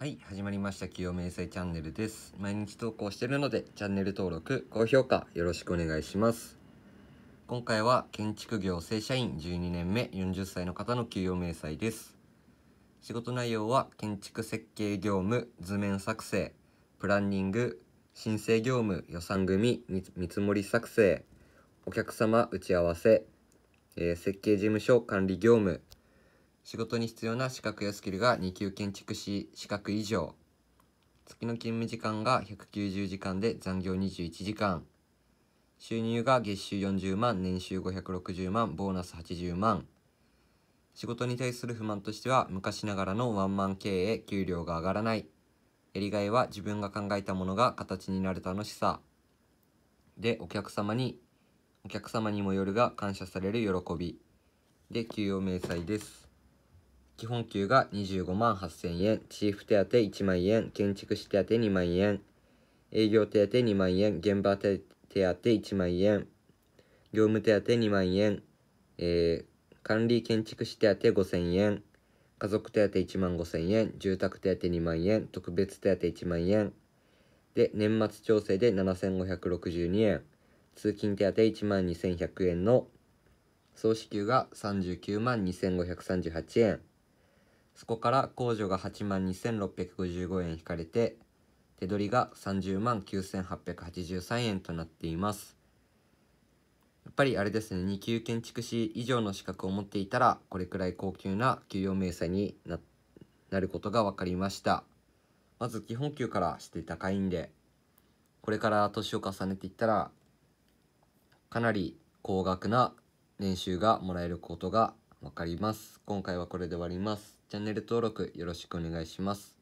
はい、始まりました。清明細チャンネルです。毎日投稿してるので、チャンネル登録、高評価、よろしくお願いします。今回は、建築業正社員12年目40歳の方の給与明細です。仕事内容は、建築設計業務、図面作成、プランニング、申請業務、予算組、見積もり作成、お客様打ち合わせ、えー、設計事務所管理業務、仕事に必要な資格やスキルが2級建築士資格以上月の勤務時間が190時間で残業21時間収入が月収40万年収560万ボーナス80万仕事に対する不満としては昔ながらのワンマン経営給料が上がらないやりがいは自分が考えたものが形になる楽しさでお客様にお客様にもよるが感謝される喜びで給与明細です基本給が25万8000円、チーフ手当1万円、建築士手当2万円、営業手当2万円、現場手当1万円、業務手当2万円、えー、管理建築士手当5000円、家族手当1万5000円、住宅手当2万円、特別手当1万円、で、年末調整で7562円、通勤手当1万2100円の、総支給が39万2538円、そこから控除が8万2655円引かれて、手取りが30万9883円となっています。やっぱりあれですね、2級建築士以上の資格を持っていたら、これくらい高級な給与明細になることが分かりました。まず基本給からして高いんで、これから年を重ねていったら、かなり高額な年収がもらえることがわかります。今回はこれで終わります。チャンネル登録よろしくお願いします。